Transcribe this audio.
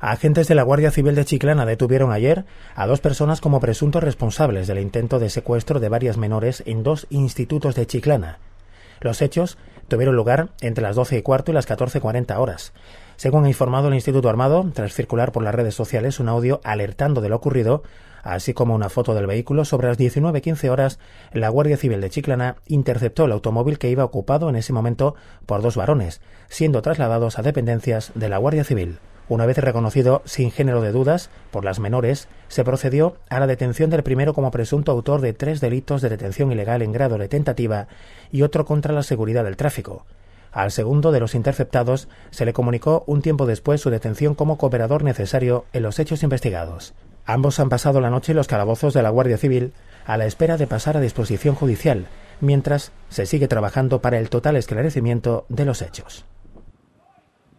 agentes de la Guardia Civil de Chiclana detuvieron ayer a dos personas como presuntos responsables del intento de secuestro de varias menores en dos institutos de Chiclana. Los hechos tuvieron lugar entre las 12 y cuarto y las 14.40 horas. Según ha informado el Instituto Armado, tras circular por las redes sociales un audio alertando de lo ocurrido, así como una foto del vehículo, sobre las 19.15 horas, la Guardia Civil de Chiclana interceptó el automóvil que iba ocupado en ese momento por dos varones, siendo trasladados a dependencias de la Guardia Civil. Una vez reconocido sin género de dudas por las menores, se procedió a la detención del primero como presunto autor de tres delitos de detención ilegal en grado de tentativa y otro contra la seguridad del tráfico. Al segundo de los interceptados se le comunicó un tiempo después su detención como cooperador necesario en los hechos investigados. Ambos han pasado la noche en los calabozos de la Guardia Civil a la espera de pasar a disposición judicial, mientras se sigue trabajando para el total esclarecimiento de los hechos.